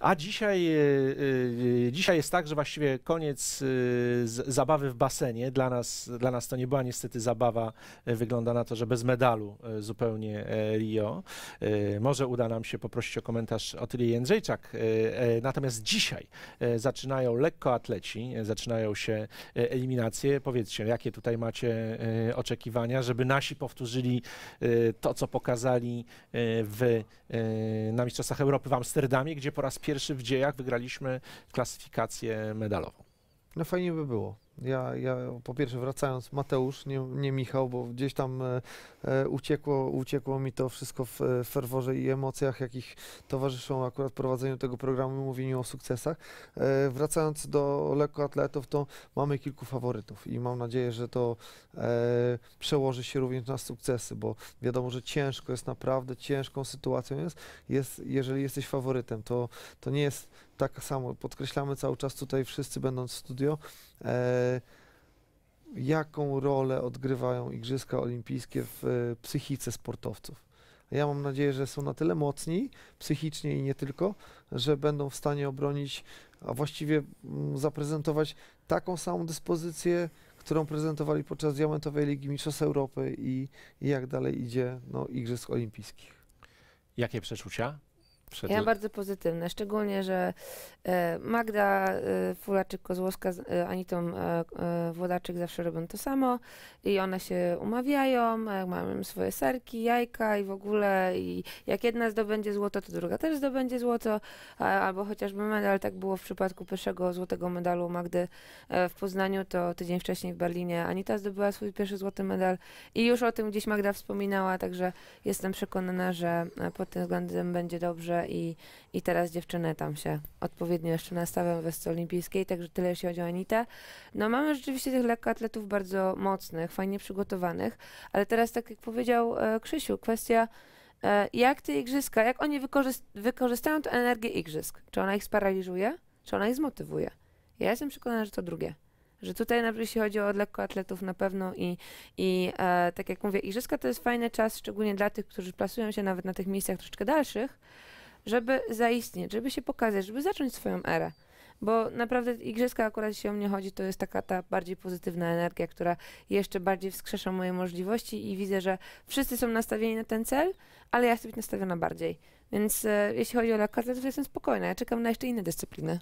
A dzisiaj, e, e, dzisiaj jest tak, że właściwie koniec e, zabawy w basenie. Dla nas, dla nas to nie była niestety zabawa. Wygląda na to, że bez medalu zupełnie Rio. Może uda nam się poprosić o komentarz Otyli Jędrzejczak. Natomiast dzisiaj zaczynają lekkoatleci, zaczynają się eliminacje. Powiedzcie, jakie tutaj macie oczekiwania, żeby nasi powtórzyli to, co pokazali w, na Mistrzostwach Europy w Amsterdamie, gdzie po raz pierwszy pierwszy w dziejach wygraliśmy klasyfikację medalową. No fajnie by było. Ja, ja po pierwsze wracając, Mateusz, nie, nie Michał, bo gdzieś tam e, e uciekło, uciekło mi to wszystko w e, ferworze i emocjach, jakich towarzyszą akurat prowadzeniu tego programu i mówieniu o sukcesach. E, wracając do lekkoatletów, to mamy kilku faworytów i mam nadzieję, że to e, przełoży się również na sukcesy, bo wiadomo, że ciężko jest naprawdę, ciężką sytuacją jest, jest jeżeli jesteś faworytem, to, to nie jest tak samo, podkreślamy cały czas tutaj wszyscy będąc w studio, e, jaką rolę odgrywają Igrzyska Olimpijskie w e, psychice sportowców. Ja mam nadzieję, że są na tyle mocni psychicznie i nie tylko, że będą w stanie obronić, a właściwie mm, zaprezentować taką samą dyspozycję, którą prezentowali podczas Diamentowej Ligi Mistrzostw Europy i, i jak dalej idzie no, Igrzysk Olimpijskich. Jakie przeczucia ja bardzo pozytywne, szczególnie, że e, Magda e, Fulaczyk-Kozłowska z e, Anitą Włodaczyk zawsze robią to samo i one się umawiają, mamy swoje serki, jajka i w ogóle i jak jedna zdobędzie złoto, to druga też zdobędzie złoto, albo chociażby medal, tak było w przypadku pierwszego złotego medalu Magdy w Poznaniu, to tydzień wcześniej w Berlinie Anita zdobyła swój pierwszy złoty medal i już o tym gdzieś Magda wspominała, także jestem przekonana, że pod tym względem będzie dobrze i, i teraz dziewczyny tam się odpowiednio jeszcze nastawią w Wesce Olimpijskiej, także tyle jeśli chodzi o Anitę. No mamy rzeczywiście tych lekkoatletów bardzo mocnych, fajnie przygotowanych, ale teraz tak jak powiedział e, Krzysiu, kwestia e, jak te igrzyska, jak oni wykorzystają tę energię igrzysk? Czy ona ich sparaliżuje? Czy ona ich zmotywuje? Ja jestem przekonana, że to drugie. Że tutaj, na jeśli chodzi o lekkoatletów, na pewno i, i e, tak jak mówię, igrzyska to jest fajny czas, szczególnie dla tych, którzy plasują się nawet na tych miejscach troszeczkę dalszych, żeby zaistnieć, żeby się pokazać, żeby zacząć swoją erę. Bo naprawdę igrzyska, akurat jeśli o mnie chodzi, to jest taka ta bardziej pozytywna energia, która jeszcze bardziej wskrzesza moje możliwości i widzę, że wszyscy są nastawieni na ten cel, ale ja chcę być nastawiona bardziej. Więc e, jeśli chodzi o to jestem spokojna. Ja czekam na jeszcze inne dyscypliny.